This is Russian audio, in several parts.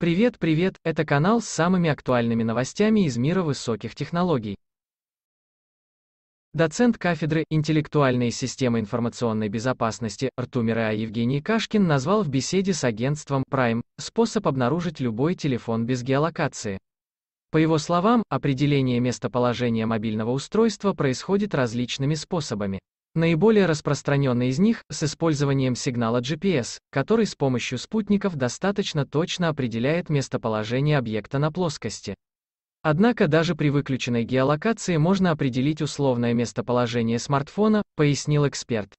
Привет, привет, это канал с самыми актуальными новостями из мира высоких технологий. Доцент кафедры интеллектуальные системы информационной безопасности РТУМИРА Евгений Кашкин назвал в беседе с агентством Prime способ обнаружить любой телефон без геолокации. По его словам, определение местоположения мобильного устройства происходит различными способами. Наиболее распространенный из них — с использованием сигнала GPS, который с помощью спутников достаточно точно определяет местоположение объекта на плоскости. Однако даже при выключенной геолокации можно определить условное местоположение смартфона, пояснил эксперт.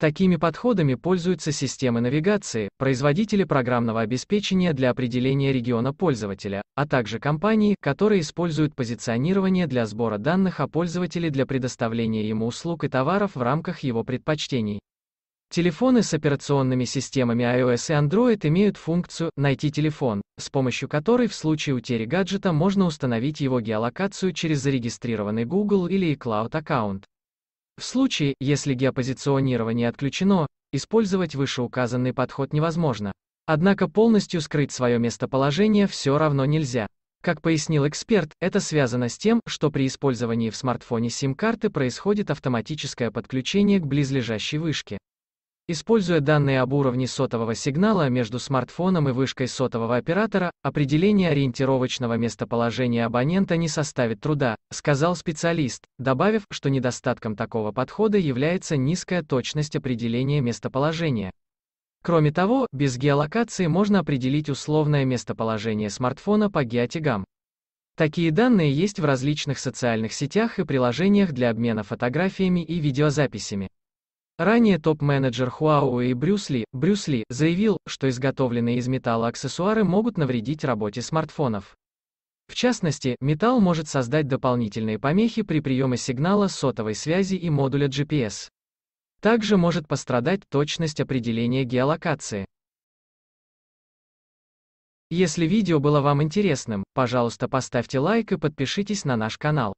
Такими подходами пользуются системы навигации, производители программного обеспечения для определения региона пользователя, а также компании, которые используют позиционирование для сбора данных о пользователе для предоставления ему услуг и товаров в рамках его предпочтений. Телефоны с операционными системами iOS и Android имеют функцию «Найти телефон», с помощью которой в случае утери гаджета можно установить его геолокацию через зарегистрированный Google или iCloud аккаунт. В случае, если геопозиционирование отключено, использовать вышеуказанный подход невозможно. Однако полностью скрыть свое местоположение все равно нельзя. Как пояснил эксперт, это связано с тем, что при использовании в смартфоне сим-карты происходит автоматическое подключение к близлежащей вышке. Используя данные об уровне сотового сигнала между смартфоном и вышкой сотового оператора, определение ориентировочного местоположения абонента не составит труда, сказал специалист, добавив, что недостатком такого подхода является низкая точность определения местоположения. Кроме того, без геолокации можно определить условное местоположение смартфона по геотегам. Такие данные есть в различных социальных сетях и приложениях для обмена фотографиями и видеозаписями. Ранее топ-менеджер Huawei Брюс Ли, Брюс Ли заявил, что изготовленные из металла аксессуары могут навредить работе смартфонов. В частности, металл может создать дополнительные помехи при приеме сигнала сотовой связи и модуля GPS. Также может пострадать точность определения геолокации. Если видео было вам интересным, пожалуйста поставьте лайк и подпишитесь на наш канал.